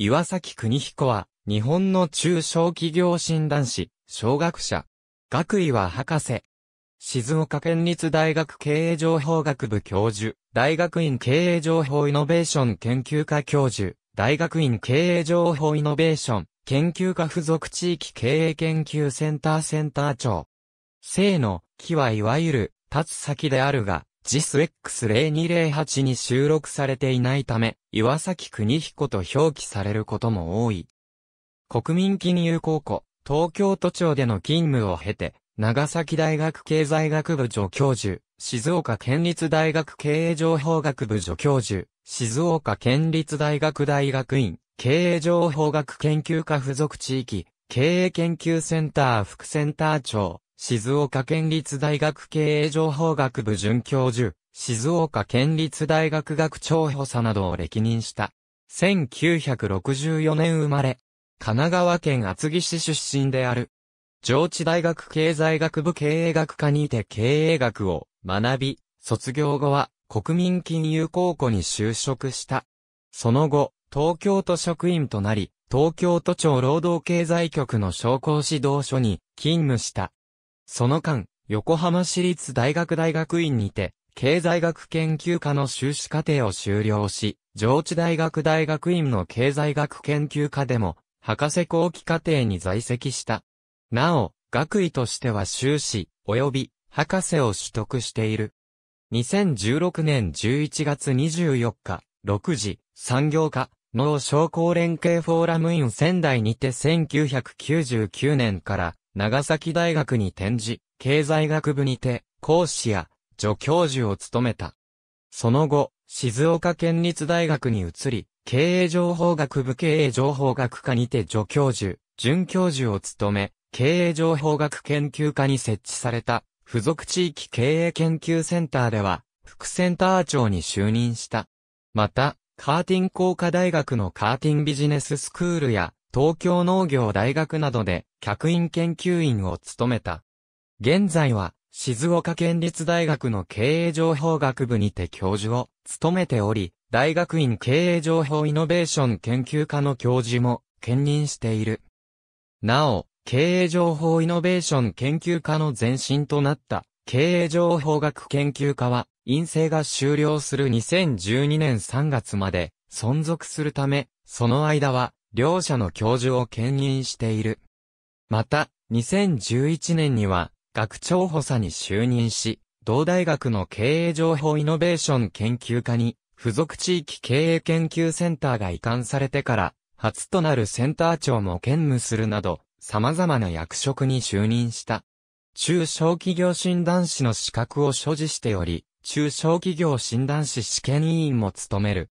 岩崎邦彦は、日本の中小企業診断士、小学者。学位は博士。静岡県立大学経営情報学部教授、大学院経営情報イノベーション研究科教授、大学院経営情報イノベーション研究科附属地域経営研究センターセンター長。生の木はいわゆる立つ先であるが、JISX0208 に収録されていないため、岩崎邦彦と表記されることも多い。国民金融高校、東京都庁での勤務を経て、長崎大学経済学部助教授、静岡県立大学経営情報学部助教授、静岡県立大学大学院、経営情報学研究科附属地域、経営研究センター副センター長、静岡県立大学経営情報学部准教授、静岡県立大学学長補佐などを歴任した。1964年生まれ、神奈川県厚木市出身である。上智大学経済学部経営学科にて経営学を学び、卒業後は国民金融高校に就職した。その後、東京都職員となり、東京都庁労働経済局の商工指導所に勤務した。その間、横浜市立大学大学院にて、経済学研究科の修士課程を修了し、上智大学大学院の経済学研究科でも、博士後期課程に在籍した。なお、学位としては修士、及び、博士を取得している。2016年11月24日、6時、産業科、農商工連携フォーラムイン仙台にて1999年から長崎大学に転じ、経済学部にて、講師や助教授を務めた。その後、静岡県立大学に移り、経営情報学部経営情報学科にて助教授、准教授を務め、経営情報学研究科に設置された、付属地域経営研究センターでは、副センター長に就任した。また、カーティン工科大学のカーティンビジネススクールや、東京農業大学などで客員研究員を務めた。現在は静岡県立大学の経営情報学部にて教授を務めており、大学院経営情報イノベーション研究科の教授も兼任している。なお、経営情報イノベーション研究科の前身となった経営情報学研究科は、院生が終了する2012年3月まで存続するため、その間は両者の教授を兼任している。また、2011年には、学長補佐に就任し、同大学の経営情報イノベーション研究科に、付属地域経営研究センターが移管されてから、初となるセンター長も兼務するなど、様々な役職に就任した。中小企業診断士の資格を所持しており、中小企業診断士試験委員も務める。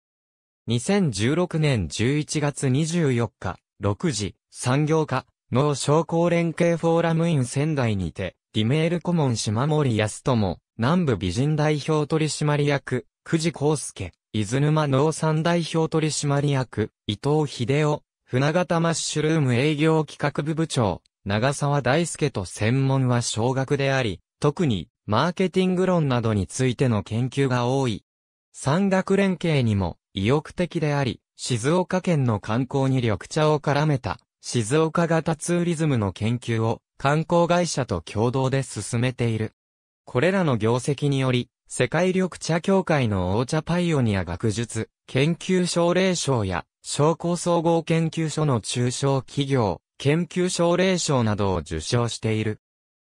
2016年11月24日、6時、産業化、農商工連携フォーラムイン仙台にて、リメール顧問島森康友、南部美人代表取締役、久慈康介、伊豆沼農産代表取締役、伊藤秀夫、船形マッシュルーム営業企画部部長、長沢大輔と専門は小学であり、特に、マーケティング論などについての研究が多い。産学連携にも、意欲的であり、静岡県の観光に緑茶を絡めた、静岡型ツーリズムの研究を観光会社と共同で進めている。これらの業績により、世界緑茶協会のお茶パイオニア学術、研究奨励賞や、商工総合研究所の中小企業、研究奨励賞などを受賞している。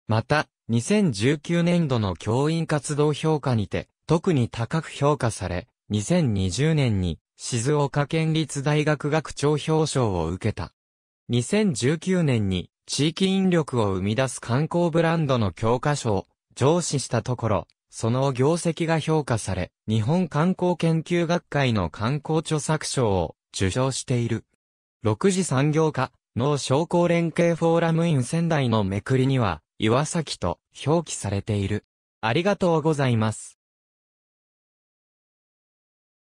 また、2019年度の教員活動評価にて、特に高く評価され、2020年に静岡県立大学学長表彰を受けた。2019年に地域引力を生み出す観光ブランドの教科書を上司したところ、その業績が評価され、日本観光研究学会の観光著作賞を受賞している。6次産業化、の商工連携フォーラムイン仙台のめくりには、岩崎と表記されている。ありがとうございます。